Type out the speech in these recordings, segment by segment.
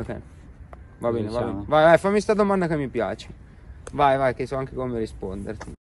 Ok. Va bene, va bene. Vai, vai, fammi sta domanda che mi piace. Vai, vai, che so anche come risponderti.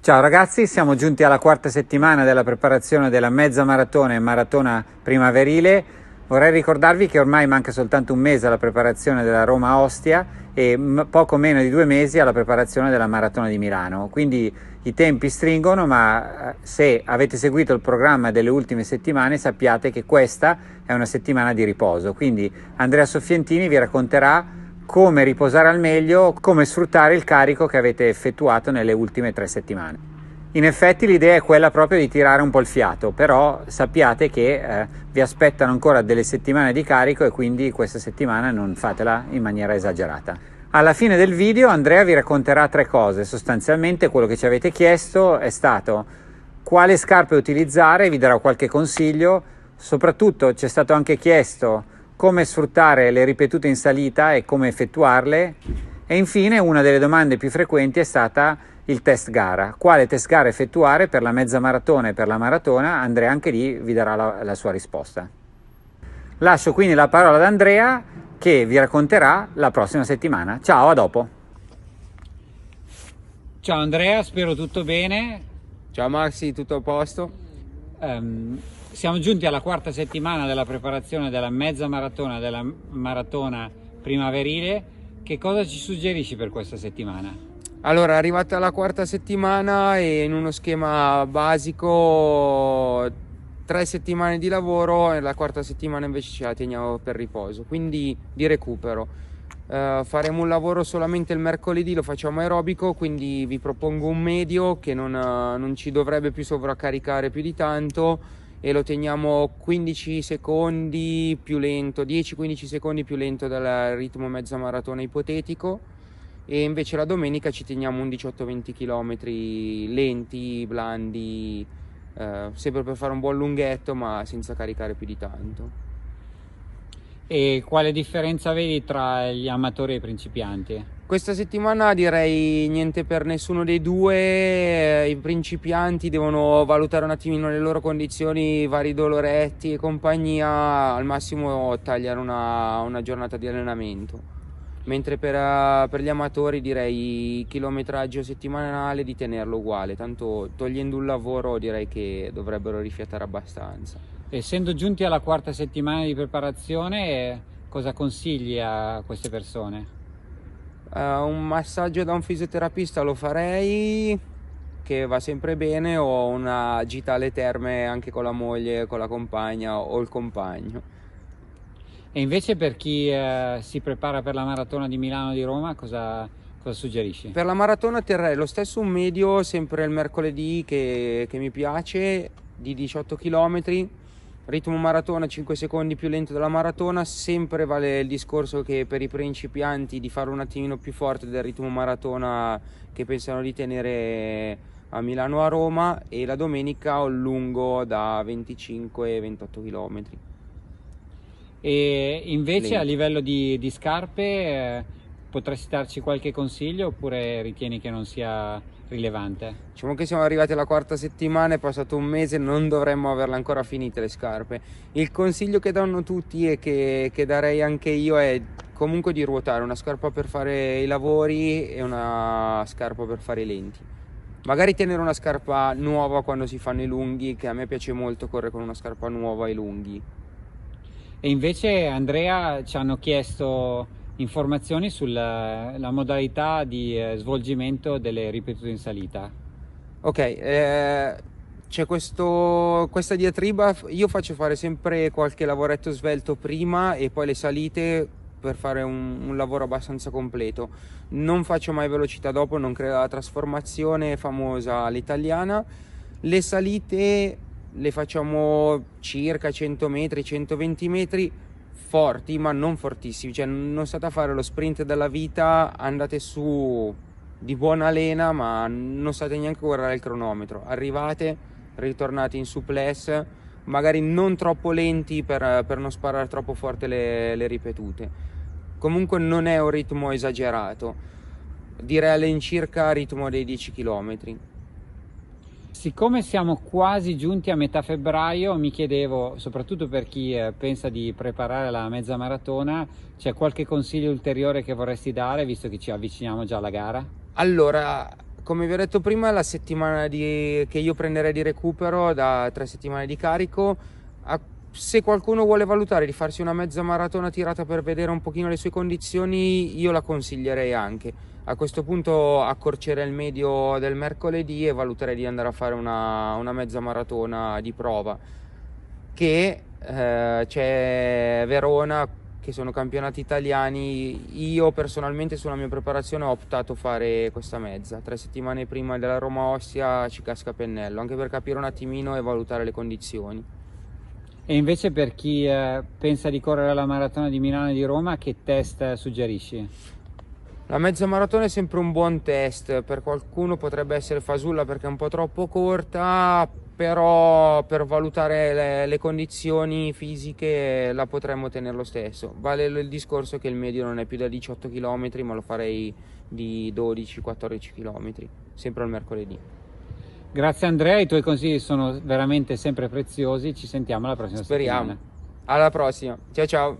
Ciao ragazzi, siamo giunti alla quarta settimana della preparazione della mezza maratona e maratona primaverile. Vorrei ricordarvi che ormai manca soltanto un mese alla preparazione della Roma Ostia e poco meno di due mesi alla preparazione della maratona di Milano. Quindi i tempi stringono, ma eh, se avete seguito il programma delle ultime settimane sappiate che questa è una settimana di riposo. Quindi Andrea Soffientini vi racconterà come riposare al meglio, come sfruttare il carico che avete effettuato nelle ultime tre settimane. In effetti l'idea è quella proprio di tirare un po' il fiato, però sappiate che eh, vi aspettano ancora delle settimane di carico e quindi questa settimana non fatela in maniera esagerata. Alla fine del video Andrea vi racconterà tre cose, sostanzialmente quello che ci avete chiesto è stato quale scarpe utilizzare, vi darò qualche consiglio, soprattutto ci è stato anche chiesto come sfruttare le ripetute in salita e come effettuarle e infine una delle domande più frequenti è stata il test gara, quale test gara effettuare per la mezza maratona e per la maratona, Andrea anche lì vi darà la, la sua risposta. Lascio quindi la parola ad Andrea che vi racconterà la prossima settimana. Ciao, a dopo. Ciao Andrea, spero tutto bene. Ciao Maxi, tutto a posto. Um, siamo giunti alla quarta settimana della preparazione della mezza maratona, della maratona primaverile. Che cosa ci suggerisci per questa settimana? Allora, arrivata la quarta settimana e in uno schema basico, tre settimane di lavoro e la quarta settimana invece ce la teniamo per riposo, quindi di recupero. Uh, faremo un lavoro solamente il mercoledì, lo facciamo aerobico, quindi vi propongo un medio che non, uh, non ci dovrebbe più sovraccaricare più di tanto e lo teniamo 15 secondi più lento, 10-15 secondi più lento del ritmo mezza maratona ipotetico e invece la domenica ci teniamo un 18-20 km lenti, blandi, eh, sempre per fare un buon lunghetto ma senza caricare più di tanto. E quale differenza vedi tra gli amatori e i principianti? Questa settimana direi niente per nessuno dei due, eh, i principianti devono valutare un attimino le loro condizioni, vari doloretti e compagnia, al massimo tagliare una, una giornata di allenamento mentre per, eh, per, gli amatori direi chilometraggio settimanale di tenerlo uguale, tanto togliendo un lavoro direi che dovrebbero rifiatare abbastanza. Essendo giunti alla quarta settimana di preparazione, cosa consigli a queste persone? Uh, un massaggio da un fisioterapista lo farei, che va sempre bene, o una gita alle terme anche con la moglie, con la compagna o il compagno. E invece per chi eh, si prepara per la maratona di Milano di Roma, cosa, cosa suggerisci? Per la maratona terrei lo stesso un medio, sempre il mercoledì che, che mi piace, di 18 km, ritmo maratona 5 secondi più lento della maratona, sempre vale il discorso che per i principianti di fare un attimino più forte del ritmo maratona che pensano di tenere a Milano a Roma e la domenica ho lungo da 25-28 km. E invece a livello di, di scarpe eh, potresti darci qualche consiglio oppure ritieni che non sia rilevante? Diciamo che siamo arrivati alla quarta settimana, è passato un mese, non dovremmo averle ancora finite le scarpe. Il consiglio che danno tutti e che, che darei anche io è comunque di ruotare una scarpa per fare i lavori e una scarpa per fare i lenti magari tenere una scarpa nuova quando si fanno i lunghi che a me piace molto correre con una scarpa nuova ai lunghi e invece Andrea ci hanno chiesto informazioni sulla modalità di eh, svolgimento delle ripetute in salita. Ok, eh, c'è questo, questa diatriba, io faccio fare sempre qualche lavoretto svelto prima e poi le salite per fare un, un, lavoro abbastanza completo. Non faccio mai velocità dopo, non creo la trasformazione famosa all'italiana. Le salite le facciamo circa 100 metri, 120 metri forti ma non fortissimi, cioè non state a fare lo sprint della vita, andate su di buona lena ma non state neanche a guardare il cronometro, arrivate, ritornate in supless magari non troppo lenti per, per non sparare troppo forte le, le ripetute. Comunque non è un ritmo esagerato, direi all'incirca ritmo dei 10 km. Siccome siamo quasi giunti a metà febbraio, mi chiedevo, soprattutto per chi eh, pensa di preparare la mezza maratona, c'è qualche consiglio ulteriore che vorresti dare visto che ci avviciniamo già alla gara? Allora, come vi ho detto prima, la settimana di... che io prenderei di recupero da tre settimane di carico, a se qualcuno vuole valutare di farsi una mezza maratona tirata per vedere un pochino le sue condizioni, io la consiglierei anche. A questo punto accorcerei il medio del mercoledì e valuterei di andare a fare una, una mezza maratona di prova. Che eh, c'è Verona, che sono campionati italiani. Io personalmente sulla mia preparazione ho optato a fare questa mezza. Tre settimane prima della Roma Ostia ci casca pennello, anche per capire un attimino e valutare le condizioni. E invece per chi eh, pensa di correre la maratona di Milano e di Roma, che test suggerisci? La mezza maratona è sempre un buon test, per qualcuno potrebbe essere fasulla perché è un po' troppo corta, però per valutare le, le condizioni fisiche la potremmo tenere lo stesso. Vale il discorso che il medio non è più da 18 km, ma lo farei di 12-14 km, sempre al mercoledì. Grazie Andrea, i tuoi consigli sono veramente sempre preziosi, ci sentiamo alla prossima Speriamo. Settimana. Alla prossima, ciao ciao.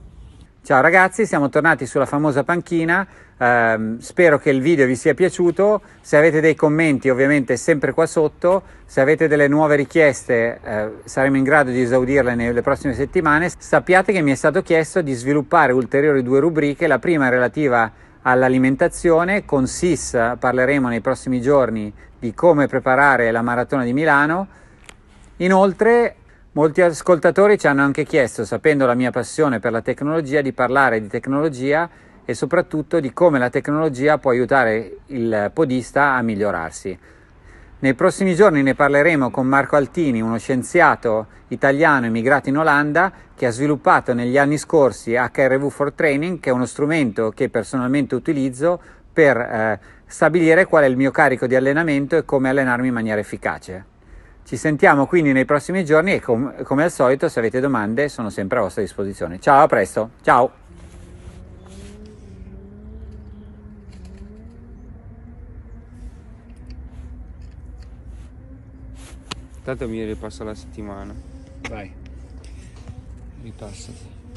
Ciao ragazzi, siamo tornati sulla famosa panchina, eh, spero che il video vi sia piaciuto, se avete dei commenti ovviamente sempre qua sotto, se avete delle nuove richieste eh, saremo in grado di esaudirle nelle prossime settimane, sappiate che mi è stato chiesto di sviluppare ulteriori due rubriche, la prima relativa a all'alimentazione. Con SIS parleremo nei prossimi giorni di come preparare la maratona di Milano. Inoltre, molti ascoltatori ci hanno anche chiesto, sapendo la mia passione per la tecnologia, di parlare di tecnologia e soprattutto di come la tecnologia può aiutare il podista a migliorarsi. Nei prossimi giorni ne parleremo con Marco Altini, uno scienziato italiano emigrato in Olanda che ha sviluppato negli anni scorsi HRV for Training, che è uno strumento che personalmente utilizzo per eh, stabilire qual è il mio carico di allenamento e come allenarmi in maniera efficace. Ci sentiamo quindi nei prossimi giorni e com- come al solito se avete domande sono sempre a vostra disposizione. Ciao, a presto, ciao! intanto mi ripasso la settimana. Vai. Ripassati.